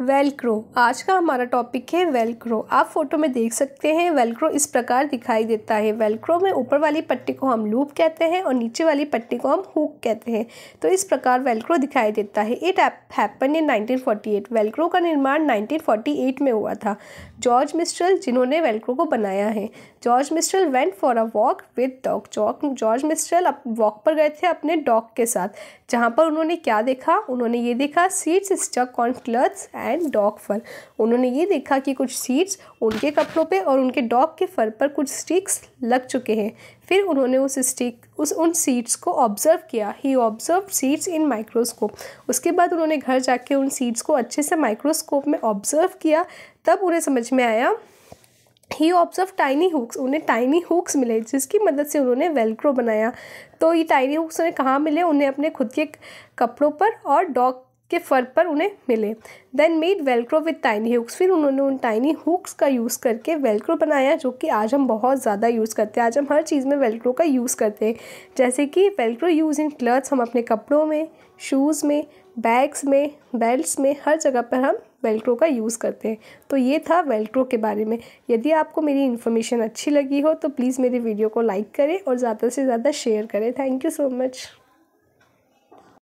Velcro आज का हमारा टॉपिक है वेलक्रो आप फोटो में देख सकते हैं वेलक्रो इस प्रकार दिखाई देता है वेलक्रो में ऊपर वाली पट्टी को हम लूप कहते हैं और नीचे वाली पट्टी को हम हुक कहते हैं तो इस प्रकार वेलक्रो दिखाई देता है इट हैपन इन 1948 वेलक्रो का निर्माण 1948 में हुआ था जॉर्ज मिस्ट्रल जिन्होंने वेलक्रो को बनाया है George Mestral went for a walk with dog जॉक जॉर्ज मिस्ट्रल वॉक पर गए थे अपने डॉग के साथ जहाँ पर उन्होंने क्या देखा उन्होंने ये देखा seeds stuck on clothes and dog fur उन्होंने ये देखा कि कुछ सीड्स उनके कपड़ों पे और उनके डॉग के फर पर कुछ स्टिक्स लग चुके हैं फिर उन्होंने उस स्टिक उस उन सीड्स को ऑब्ज़र्व किया he observe seeds in microscope उसके बाद उन्होंने घर जाके उन सीड्स को अच्छे से माइक्रोस्कोप में ऑब्ज़र्व किया तब उन्हें समझ में आया ही ऑब्जर्व टाइनी हुक्स उन्हें टाइनी हुक्स मिले जिसकी मदद से उन्होंने वेलक्रो बनाया तो ये टाइनी हुक्स उन्हें कहाँ मिले उन्हें अपने खुद के कपड़ों पर और डॉग के फर पर उन्हें मिले then made Velcro with tiny hooks फिर उन्होंने उन टाइनी हुक्स का यूज़ करके वेलक्रो बनाया जो कि आज हम बहुत ज़्यादा यूज़ करते हैं आज हम हर चीज़ में वेलक्रो का यूज़ करते हैं जैसे कि वेलक्रो यूज़ इन क्लर्थ्स हम अपने कपड़ों में शूज़ में बैग्स में बेल्ट्स में हर जगह पर हम वेलक्रो का यूज़ करते हैं तो ये था वेलक्रो के बारे में यदि आपको मेरी इन्फॉर्मेशन अच्छी लगी हो तो प्लीज़ मेरी वीडियो को लाइक करें और ज़्यादा से ज़्यादा शेयर करें थैंक यू सो मच